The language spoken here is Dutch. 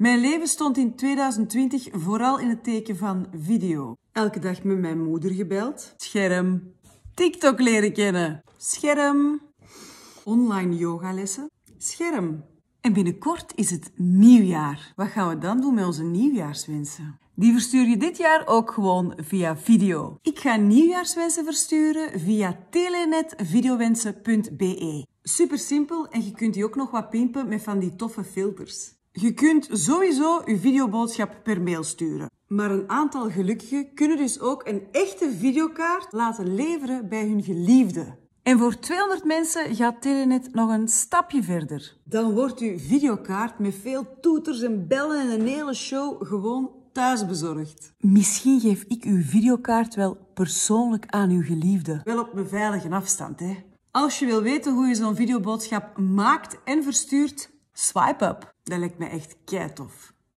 Mijn leven stond in 2020 vooral in het teken van video. Elke dag met mijn moeder gebeld. Scherm. TikTok leren kennen. Scherm. Online yogalessen. Scherm. En binnenkort is het nieuwjaar. Wat gaan we dan doen met onze nieuwjaarswensen? Die verstuur je dit jaar ook gewoon via video. Ik ga nieuwjaarswensen versturen via telenetvideowensen.be. Super simpel en je kunt die ook nog wat pimpen met van die toffe filters. Je kunt sowieso je videoboodschap per mail sturen. Maar een aantal gelukkigen kunnen dus ook een echte videokaart laten leveren bij hun geliefde. En voor 200 mensen gaat Telenet nog een stapje verder. Dan wordt uw videokaart met veel toeters en bellen en een hele show gewoon thuis bezorgd. Misschien geef ik uw videokaart wel persoonlijk aan uw geliefde. Wel op een veilige afstand, hè. Als je wil weten hoe je zo'n videoboodschap maakt en verstuurt, Swipe Up, dat lijkt me echt kei tof.